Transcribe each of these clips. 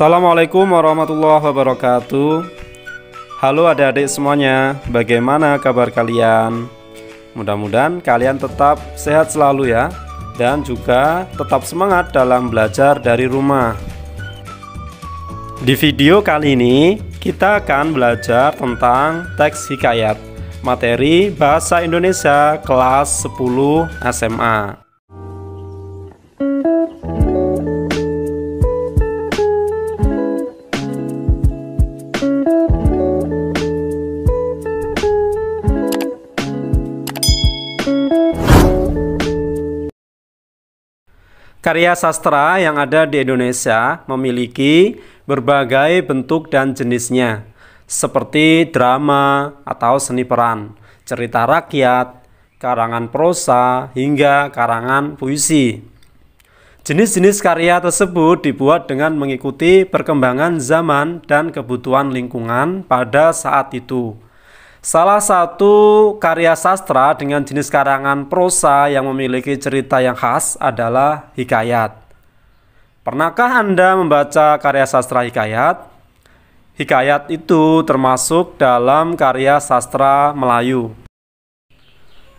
Assalamualaikum warahmatullahi wabarakatuh Halo adik-adik semuanya, bagaimana kabar kalian? Mudah-mudahan kalian tetap sehat selalu ya Dan juga tetap semangat dalam belajar dari rumah Di video kali ini kita akan belajar tentang teks hikayat Materi Bahasa Indonesia kelas 10 SMA Karya sastra yang ada di Indonesia memiliki berbagai bentuk dan jenisnya, seperti drama atau seni peran, cerita rakyat, karangan prosa, hingga karangan puisi. Jenis-jenis karya tersebut dibuat dengan mengikuti perkembangan zaman dan kebutuhan lingkungan pada saat itu. Salah satu karya sastra dengan jenis karangan prosa yang memiliki cerita yang khas adalah hikayat. Pernahkah Anda membaca karya sastra hikayat? Hikayat itu termasuk dalam karya sastra Melayu.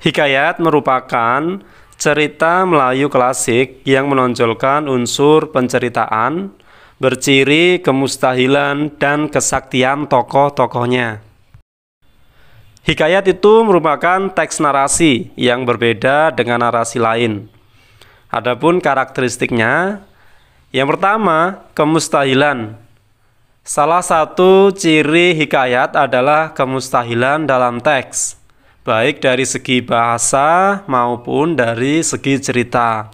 Hikayat merupakan cerita Melayu klasik yang menonjolkan unsur penceritaan, berciri kemustahilan dan kesaktian tokoh-tokohnya. Hikayat itu merupakan teks narasi yang berbeda dengan narasi lain. Adapun karakteristiknya, yang pertama, kemustahilan. Salah satu ciri hikayat adalah kemustahilan dalam teks, baik dari segi bahasa maupun dari segi cerita.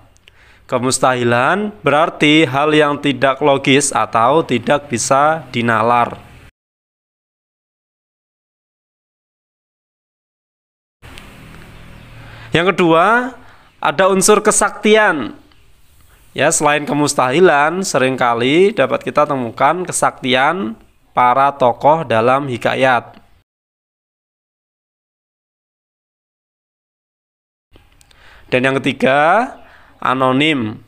Kemustahilan berarti hal yang tidak logis atau tidak bisa dinalar. Yang kedua, ada unsur kesaktian. Ya, selain kemustahilan, seringkali dapat kita temukan kesaktian para tokoh dalam hikayat. Dan yang ketiga, anonim.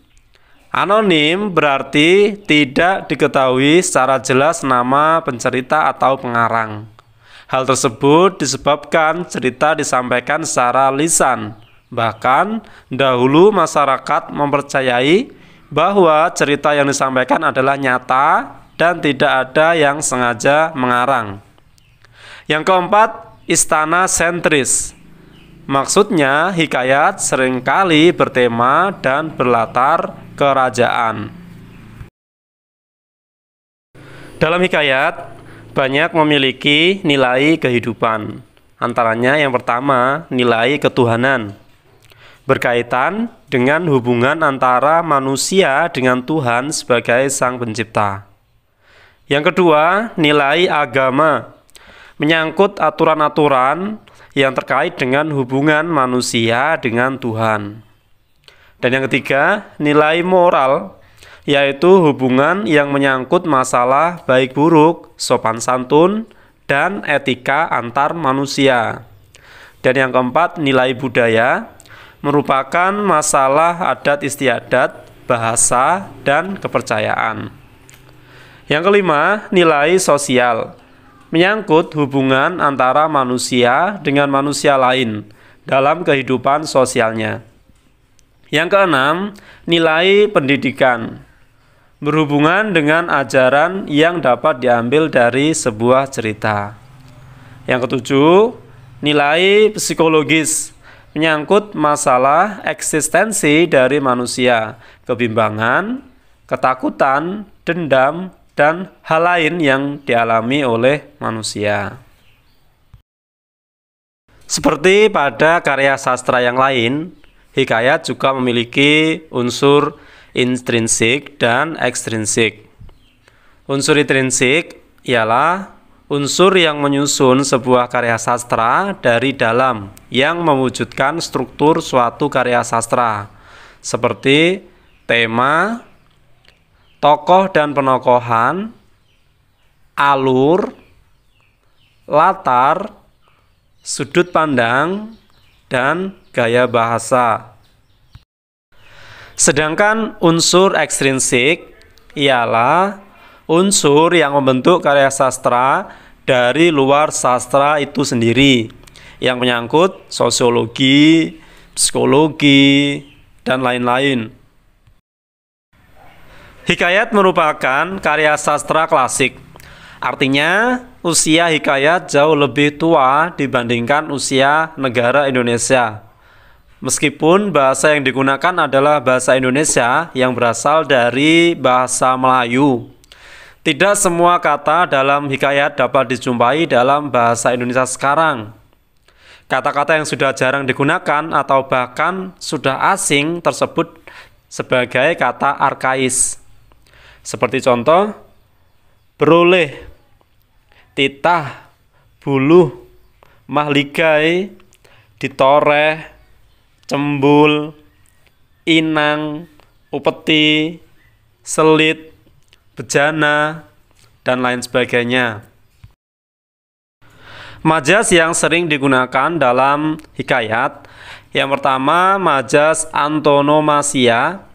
Anonim berarti tidak diketahui secara jelas nama pencerita atau pengarang. Hal tersebut disebabkan cerita disampaikan secara lisan. Bahkan dahulu masyarakat mempercayai bahwa cerita yang disampaikan adalah nyata dan tidak ada yang sengaja mengarang. Yang keempat, istana sentris. Maksudnya, hikayat seringkali bertema dan berlatar kerajaan. Dalam hikayat, banyak memiliki nilai kehidupan. Antaranya yang pertama, nilai ketuhanan. Berkaitan dengan hubungan antara manusia dengan Tuhan sebagai Sang Pencipta. Yang kedua, nilai agama. Menyangkut aturan-aturan yang terkait dengan hubungan manusia dengan Tuhan. Dan yang ketiga, nilai moral yaitu hubungan yang menyangkut masalah baik buruk, sopan santun, dan etika antar manusia. Dan yang keempat, nilai budaya merupakan masalah adat istiadat, bahasa, dan kepercayaan. Yang kelima, nilai sosial menyangkut hubungan antara manusia dengan manusia lain dalam kehidupan sosialnya. Yang keenam, nilai pendidikan berhubungan dengan ajaran yang dapat diambil dari sebuah cerita. Yang ketujuh, nilai psikologis menyangkut masalah eksistensi dari manusia, kebimbangan, ketakutan, dendam, dan hal lain yang dialami oleh manusia. Seperti pada karya sastra yang lain, hikayat juga memiliki unsur intrinsik dan ekstrinsik. Unsur intrinsik ialah unsur yang menyusun sebuah karya sastra dari dalam yang mewujudkan struktur suatu karya sastra seperti tema, tokoh dan penokohan, alur, latar, sudut pandang, dan gaya bahasa. Sedangkan unsur ekstrinsik ialah unsur yang membentuk karya sastra dari luar sastra itu sendiri yang menyangkut sosiologi, psikologi, dan lain-lain. Hikayat merupakan karya sastra klasik. Artinya, usia hikayat jauh lebih tua dibandingkan usia negara Indonesia. Meskipun bahasa yang digunakan adalah bahasa Indonesia yang berasal dari bahasa Melayu. Tidak semua kata dalam hikayat dapat dijumpai dalam bahasa Indonesia sekarang. Kata-kata yang sudah jarang digunakan atau bahkan sudah asing tersebut sebagai kata arkais. Seperti contoh, beroleh, titah, buluh, mahligai, ditoreh, cembul, inang, upeti, selit, bejana, dan lain sebagainya. Majas yang sering digunakan dalam hikayat yang pertama majas antonomasia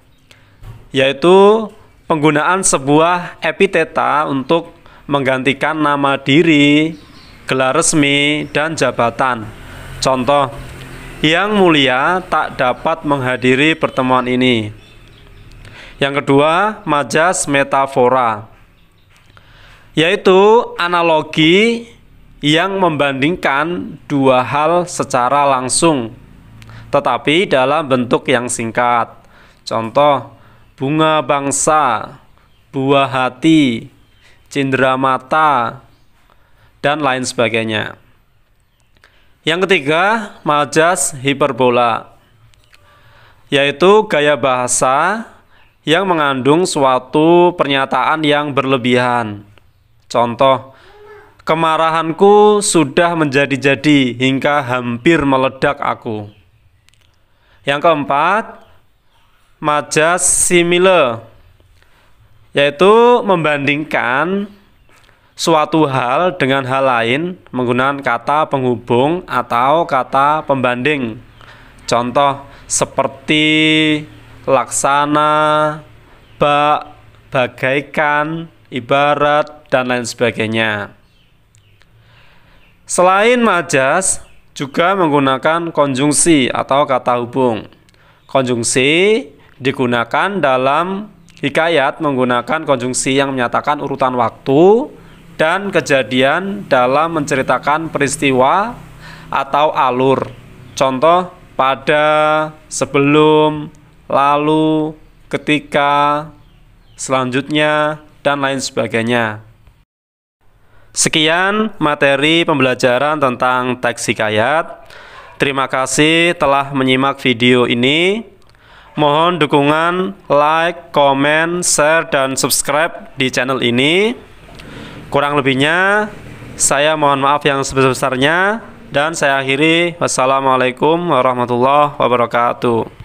yaitu penggunaan sebuah epiteta untuk menggantikan nama diri, gelar resmi, dan jabatan. Contoh yang mulia tak dapat menghadiri pertemuan ini. Yang kedua, majas metafora, yaitu analogi yang membandingkan dua hal secara langsung, tetapi dalam bentuk yang singkat. Contoh, bunga bangsa, buah hati, cindera mata, dan lain sebagainya. Yang ketiga, majas hiperbola, yaitu gaya bahasa yang mengandung suatu pernyataan yang berlebihan. Contoh, kemarahanku sudah menjadi-jadi hingga hampir meledak aku. Yang keempat, majas simile, yaitu membandingkan suatu hal dengan hal lain menggunakan kata penghubung atau kata pembanding. Contoh seperti laksana, bak, bagaikan, ibarat, dan lain sebagainya. Selain majas, juga menggunakan konjungsi atau kata hubung. Konjungsi digunakan dalam hikayat menggunakan konjungsi yang menyatakan urutan waktu dan kejadian dalam menceritakan peristiwa atau alur. Contoh pada, sebelum, lalu, ketika, selanjutnya, dan lain sebagainya. Sekian materi pembelajaran tentang teks hikayat. Terima kasih telah menyimak video ini. Mohon dukungan like, komen, share, dan subscribe di channel ini. Kurang lebihnya saya mohon maaf yang sebesar-besarnya dan saya akhiri wassalamualaikum warahmatullahi wabarakatuh.